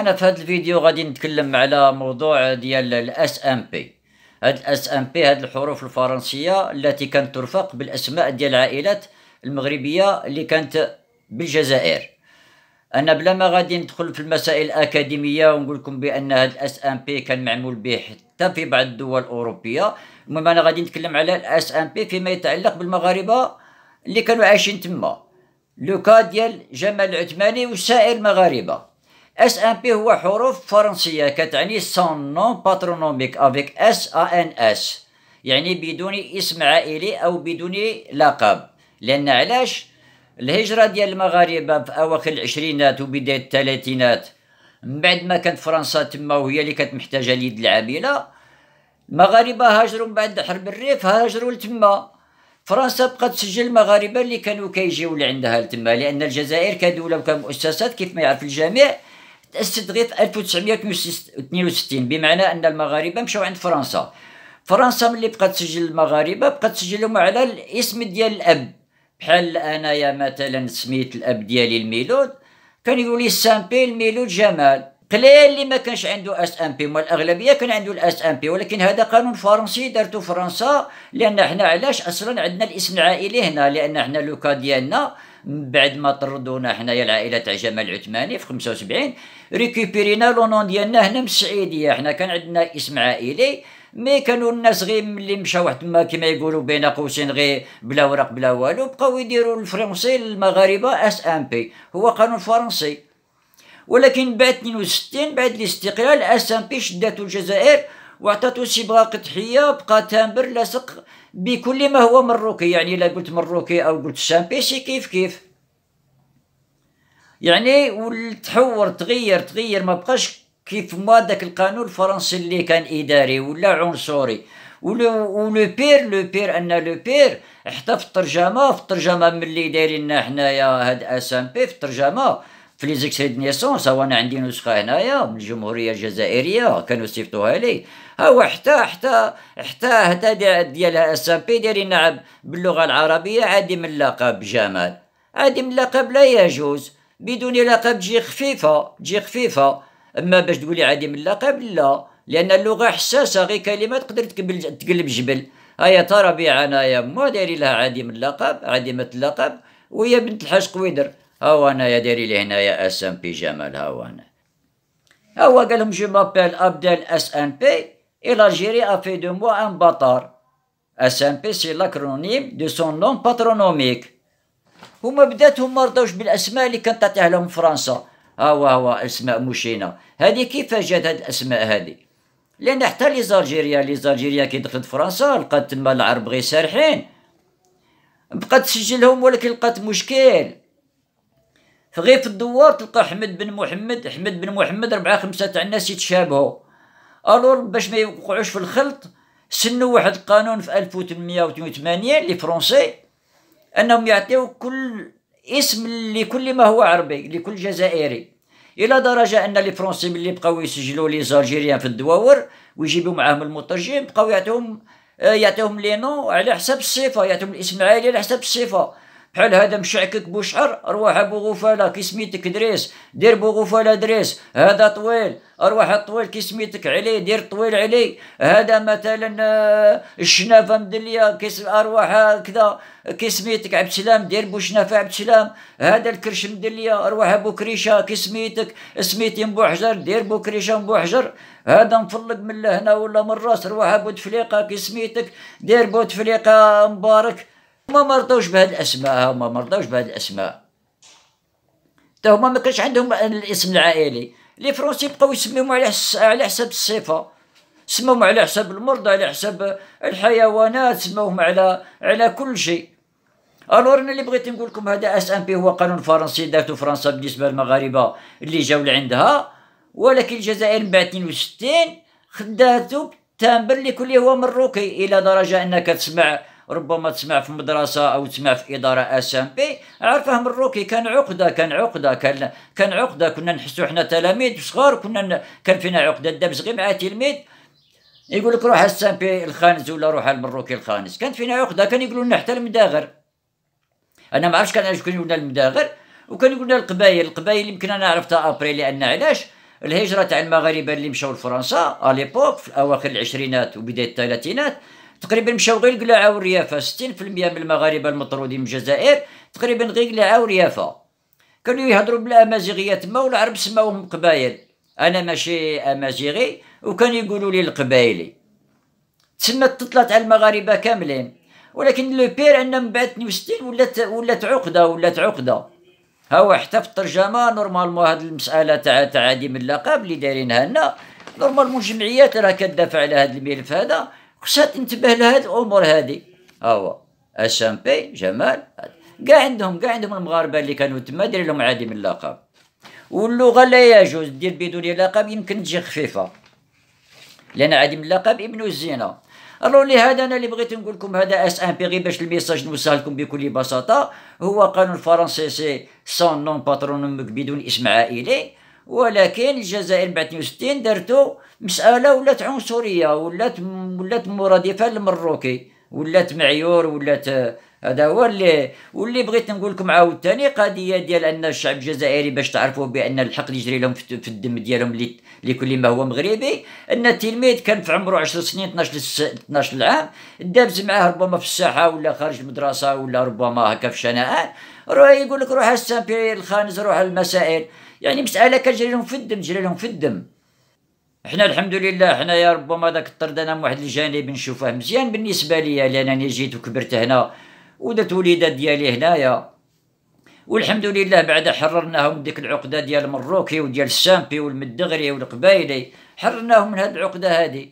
انا في هذا الفيديو غادي نتكلم على موضوع ديال الاس ام بي هاد الاس ام بي هاد الحروف الفرنسيه التي كانت ترفق بالاسماء ديال العائلات المغربيه اللي كانت بالجزائر انا بلا ما غادي ندخل في المسائل الاكاديميه ونقول لكم بان هاد الاس ام بي كان معمول به حتى في بعض الدول الاوروبيه المهم انا غادي نتكلم على الاس ام بي فيما يتعلق بالمغاربه اللي كانوا عايشين تما لوكا ديال جمال العثماني وسائر المغاربه اس ام بي هو حروف فرنسيه كتعني سون نون باترونوميك افيك اس ان اس يعني بدون اسم عائلي او بدون لقب لان علاش الهجره ديال المغاربه في اواخر العشرينات وبدايه الثلاثينات من بعد ما كانت فرنسا تما وهي اللي كانت محتاجه اليد العامله المغاربه هاجروا من بعد حرب الريف هاجروا لتما فرنسا بقات تسجل المغاربه اللي كانوا كيجيو لعندها لتما لان الجزائر كدوله وكمؤسسات كيف ما يعرف الجميع تأسست غير في 1962 بمعنى أن المغاربة مشاو عند فرنسا فرنسا ملي بقات تسجل المغاربه بقات تسجلهم على الاسم ديال الاب بحال انايا مثلا سميت الاب ديالي الميلود كان يقول لي سامبي الميلود جمال قليل اللي ما كانش عنده اس ام بي والاغلبيه الاغلبيه كان عنده الاس ام بي ولكن هذا قانون فرنسي دارته فرنسا لان احنا علاش اصلا عندنا الاسم العائلي هنا لان احنا لوكا ديالنا من بعد ما طردونا حنايا العائله تاع جمال عثماني في 75 ريكوبيرينا لونون ديالنا هنا من السعيديه حنا كان عندنا اسم عائلي مي كانوا الناس غير ملي مشاو تما كما يقولوا بين قوسين غير بلا ورق بلا والو بقاو يديروا الفرنسي للمغاربه اس ام بي هو قانون فرنسي ولكن بعد 62 بعد الاستقلال اس ام بي شداتو الجزائر وعطاتو صبغه قطحيه بقى تامر لاصق بكل ما هو مروكي يعني لا قلت مروكي او قلت سي كيف كيف يعني والتحور تغير تغير ما بقاش كيف ما داك القانون الفرنسي اللي كان اداري ولا عنصري ولو بير لو بير ان لو بير حتى في الترجمه في الترجمه ملي دايرين حنايا هاد اس ام بي في الترجمه في لي زيكسي دو نيسونس هو انا عندي نسخه هنايا من الجمهوريه الجزائريه كانوا سيفطوها لي هو حتى حتى حتى حتى ديال اس ام بي دايرين نعم باللغه العربيه عادي من لقب جمال عادي من لقب لا يجوز بدون لقب تجي خفيفه تجي خفيفه اما باش تقولي عادي من لقب لا لان اللغه حساسه غير كلمه تقدر تقلب جبل هيا ترى بي انايا ما داري لها عادي من لقب عادي من لقب وهي بنت الحاج قويدر انا يا داري لهنايا اس ام بي جمال انا هاو قال لهم جو مابيل ابدال اس ان بي لجيري افي دو موا ان بطار اس ام بي سي لاكرونيم دو سون نوم باترونوميك هما بداتهم هما رضاوش بالاسماء اللي كانت تعطيها لهم فرنسا هوا هوا اسماء مشينه هذه كيفاش جات هاد الاسماء هذه لان حتى لي زالجيريا لي زالجيريا كي دخلت فرنسا لقات تما العرب غير سارحين بقات تسجلهم ولكن لقات مشكل فغير في الدوار تلقى حمد بن محمد حمد بن محمد ربعة خمسة تاع الناس يتشابهوا الور باش ما يوقعوش في الخلط سنوا واحد القانون في 1880 لي فرونسي انهم يعطيو كل اسم لكل ما هو عربي لكل جزائري الى درجه ان لي فرونسي ملي بقاو يسجلوا لي زالجيريان في الدواور ويجيبوا معاهم المترجم بقاو يعطيهم آه، يعطيهم لي نو على حساب الصفه يعطيهم الاسم العالي على حساب الصفه بحال هذا مشعكك بوشعر ارواح ابو غفاله كي سميتك دريس دير بو غفاله دريس هذا طويل ارواح الطويل كي سميتك علي دير طويل علي هذا مثلا الشنافه آه، مدليه كي ارواح كذا كي سميتك عبد السلام دير بو شنافه عبد السلام هذا الكرش مدليه ارواح ابو كريشه كي سميتك سميتي بو حجر دير بو كريشه بو حجر هذا مفلق من لهنا ولا من راس ارواح ابو تفليقه كي سميتك دير بو تفليقه مبارك ما مرضوش بهاد الاسماء هما مرضوش بهاد الاسماء حتى هما ما كانش عندهم الاسم العائلي لي فرونسي بقاو يسميهم على على حساب الصفه سموهم على حساب المرضى على حساب الحيوانات سموهم على على كل شيء الور انا اللي بغيت نقول لكم هذا اس ام بي هو قانون فرنسي دارتو فرنسا بالنسبه للمغاربه اللي جاو لعندها ولكن الجزائر من بعد 62 خداتو بالتمبر اللي كل هو مروكي الى درجه انك تسمع ربما تسمع في مدرسه او تسمع في اداره اس ام بي عارفه من روكي كان عقده كان عقده كان كان عقده كنا نحسو حنا تلاميذ صغار كنا كان فينا عقده داب غير مع تلميذ يقول لك روح اس ام بي الخانز ولا روح المروكي الخانز كانت فينا عقده كان يقولوا لنا حتى المداغر انا ما عرفتش كان شكون يقول لنا المداغر وكان يقول القبائل القبائل يمكن انا عرفتها ابري لان علاش الهجره تاع المغاربه اللي مشاو لفرنسا اليبوك في اواخر العشرينات وبدايه الثلاثينات تقريبا مشاو غير قلاعه وريافه 60% من المغاربه المطرودين من الجزائر تقريبا غير قلاعه وريافه كانوا يهضروا بالامازيغيه تما والعرب سماوهم قبايل انا ماشي امازيغي وكان يقولوا لي القبايلي تسمى تطلعت على المغاربه كاملين ولكن لو بير ان من بعد 62 ولات ولات عقده ولات عقده ها هو حتى في الترجمه نورمالمون هاد المساله تاع تاع من اللقب اللي دايرينها لنا نورمالمون الجمعيات راه كتدافع على هاد الملف هذا خصها تنتبه لهاد الامور هادي ها هو الشامبي جمال كاع عندهم كاع عندهم المغاربه اللي كانوا تما دير لهم عادي من اللقب واللغه لا يجوز دير بدون لقب يمكن تجي خفيفه لان عادي من اللقب ابن الزينه الو لهذا انا اللي بغيت نقول لكم هذا اس ام بي باش الميساج نوصل لكم بكل بساطه هو قانون فرنسي سي سون نون باترونوم بدون اسم عائلي ولكن الجزائر بعد 62 دارتو مساله ولات عنصريه ولات ولات مرادفه للمروكي ولات معيور ولات هذا هو اللي واللي بغيت نقول لكم عاوتاني قضيه ديال ان الشعب الجزائري باش تعرفوا بان الحق اللي يجري لهم في الدم ديالهم لكل ما هو مغربي ان التلميذ كان في عمره 10 سنين 12 12 عام دابز معاه ربما في الساحه ولا خارج المدرسه ولا ربما هكا في شناعات روح يقول لك روح السامبير الخانز روح المسائل يعني مساله كتجري لهم في الدم جري لهم في الدم حنا الحمد لله حنايا ربما داك الطرد انا من واحد الجانب نشوفه مزيان بالنسبه ليا لانني جيت وكبرت هنا ودرت وليدات ديالي هنايا والحمد لله بعد حررناهم من ديك العقده ديال مروكي وديال السامبي والمدغري والقبايلي حررناهم من هاد العقده هذه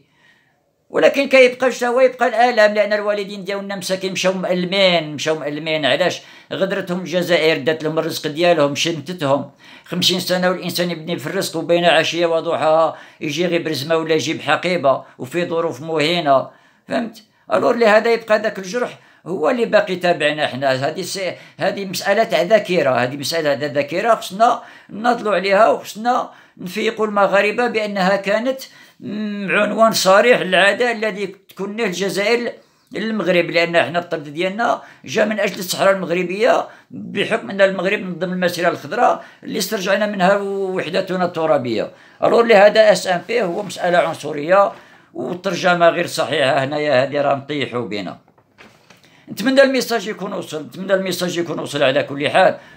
ولكن كيبقى هو يبقى الالم لان الوالدين ديالنا مساكين مشاو مألمين مشاو مألمين علاش غدرتهم الجزائر دات لهم الرزق ديالهم شمتتهم خمسين سنه والانسان يبني في الرزق وبين عشيه وضحاها يجي غير برزمه ولا يجيب حقيبه وفي ظروف مهينه فهمت الور لهذا يبقى ذاك الجرح هو اللي باقي تابعنا حنا هذه هذه مساله تاع ذاكره هذه مساله تاع ذاكره خصنا نضلوا عليها وخصنا نفيقوا المغاربه بانها كانت عنوان صريح للعداء الذي تكناه الجزائر للمغرب لان احنا الطرد ديالنا جا من اجل الصحراء المغربيه بحكم ان المغرب من ضمن المسيره الخضراء اللي استرجعنا منها وحدتنا الترابيه الور لهذا اس ام بي هو مساله عنصريه والترجمه غير صحيحه هنايا هذه راه نطيحوا بينا نتمنى الميساج يكون وصل نتمنى الميساج يكون وصل على كل حال